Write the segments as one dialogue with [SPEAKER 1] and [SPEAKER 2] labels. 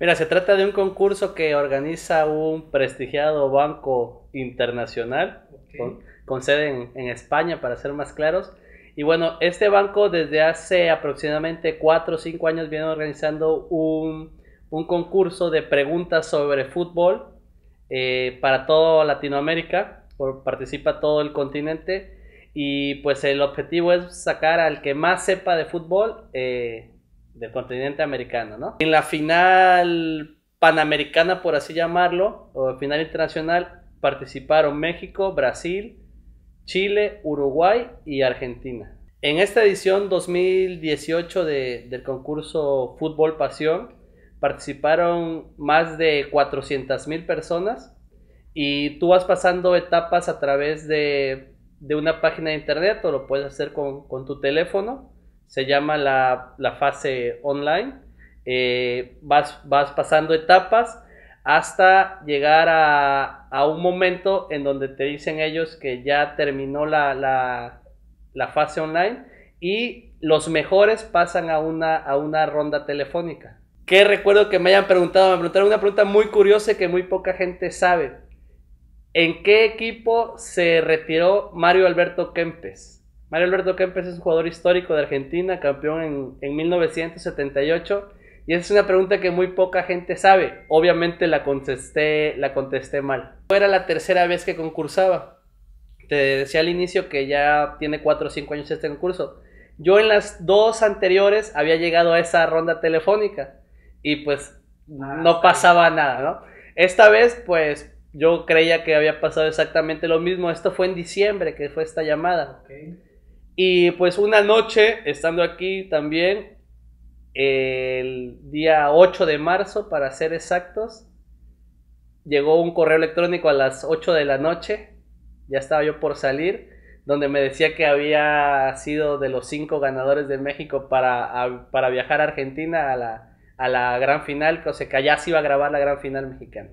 [SPEAKER 1] Mira, se trata de un concurso que organiza un prestigiado banco internacional con, sede en, España, para ser más claros. Y bueno, este banco desde hace aproximadamente 4 o 5 años viene organizando un, concurso de preguntas sobre fútbol eh, para toda Latinoamérica, participa todo el continente. Y pues el objetivo es sacar al que más sepa de fútbol. Eh, del continente americano, ¿no? En la final panamericana, por así llamarlo, o final internacional, participaron México, Brasil, Chile, Uruguay y Argentina. En esta edición 2018 de, del concurso Fútbol Pasión participaron más de 400.000 personas y tú vas pasando etapas a través de, de, una página de internet o lo puedes hacer con, con tu teléfono se llama la, fase online. Eh, vas, pasando etapas hasta llegar a, un momento en donde te dicen ellos que ya terminó la, fase online y los mejores pasan a una, a una ronda telefónica. Que recuerdo que me hayan preguntado, me preguntaron una pregunta muy curiosa que muy poca gente sabe. ¿En qué equipo se retiró Mario Alberto Kempes? Mario Alberto Kempes es un jugador histórico de Argentina, campeón en, 1978. Y esa es una pregunta que muy poca gente sabe. Obviamente la contesté, la contesté mal. Era la tercera vez que concursaba. Te decía al inicio que ya tiene 4 o 5 años este concurso. Yo en las dos anteriores había llegado a esa ronda telefónica y pues ah, no pasaba nada, ¿no? Esta vez pues yo creía que había pasado exactamente lo mismo. Esto fue en diciembre que fue esta llamada. Okay. Y pues una noche, estando aquí también, el día 8 de marzo, para ser exactos, llegó un correo electrónico a las 8 de la noche, ya estaba yo por salir, donde me decía que había sido de los cinco ganadores de México para, para viajar a Argentina a la, a la gran final, o sea, que allá se iba a grabar la gran final mexicana.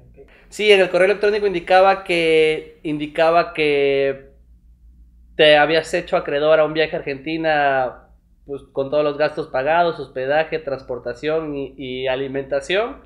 [SPEAKER 1] Sí, en el correo electrónico indicaba que, indicaba que te habías hecho acreedor a un viaje a Argentina pues, con todos los gastos pagados, hospedaje, transportación y, alimentación,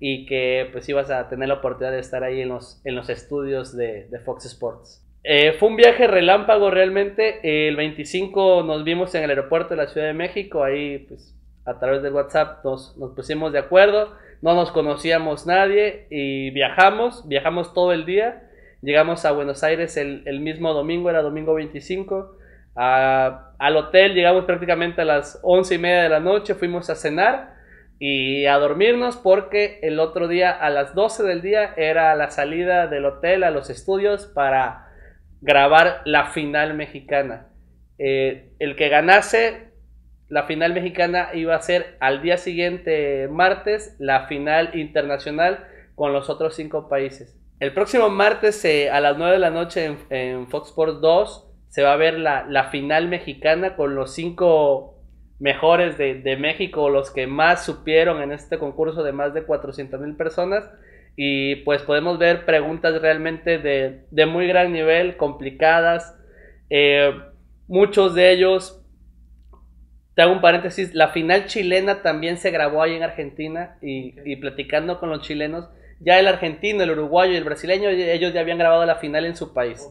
[SPEAKER 1] y que pues ibas a tener la oportunidad de estar ahí en los, en los estudios de, Fox Sports. Eh, fue un viaje relámpago realmente. El 25 nos vimos en el aeropuerto de la Ciudad de México. Ahí, pues, a través de WhatsApp nos, nos pusimos de acuerdo. No nos conocíamos nadie y viajamos, viajamos todo el día Llegamos a Buenos Aires el, mismo domingo, era domingo 25. al hotel llegamos prácticamente a las once y media de la noche, fuimos a cenar y a dormirnos porque el otro día a las 12 del día era la salida del hotel a los estudios para grabar la final mexicana. Eh, el que ganase la final mexicana iba a ser al día siguiente martes la final internacional con los otros cinco países. El próximo martes eh, a las 9 de la noche en, Fox Sports 2 se va a ver la, final mexicana con los cinco mejores de, México, los que más supieron en este concurso de más de 400 mil personas. Y pues podemos ver preguntas realmente de, muy gran nivel, complicadas. Eh, muchos de ellos, te hago un paréntesis, la final chilena también se grabó ahí en Argentina y platicando con los chilenos ya el argentino, el uruguayo y el brasileño, ellos ya habían grabado la final en su país.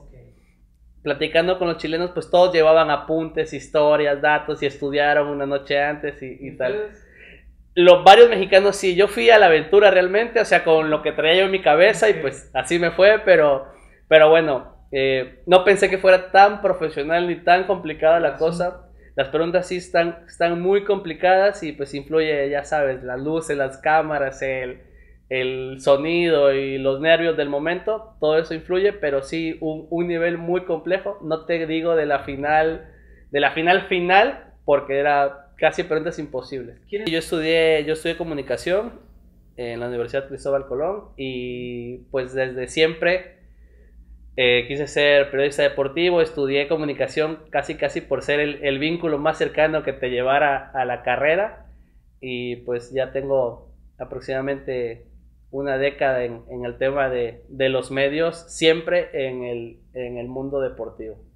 [SPEAKER 1] Platicando con los chilenos, pues todos llevaban apuntes, historias, datos y estudiaron una noche antes y, tal. Los varios mexicanos, sí, yo fui a la aventura realmente, o sea, con lo que traía yo en mi cabeza y pues así me fue, pero, pero bueno, eh, no pensé que fuera tan profesional ni tan complicada la cosa. Las preguntas sí están, están muy complicadas y pues influye, ya sabes, las luces, las cámaras, el, el sonido y los nervios del momento, todo eso influye, pero sí un, nivel muy complejo. No te digo de la final, de la final final, porque era casi preguntas imposibles. Yo estudié, yo estudié comunicación en la Universidad Cristóbal Colón y pues desde siempre eh, quise ser periodista deportivo, estudié comunicación casi casi por ser el, el vínculo más cercano que te llevara a la carrera y pues ya tengo aproximadamente una década en, el tema de, de, los medios, siempre en el, en el mundo deportivo.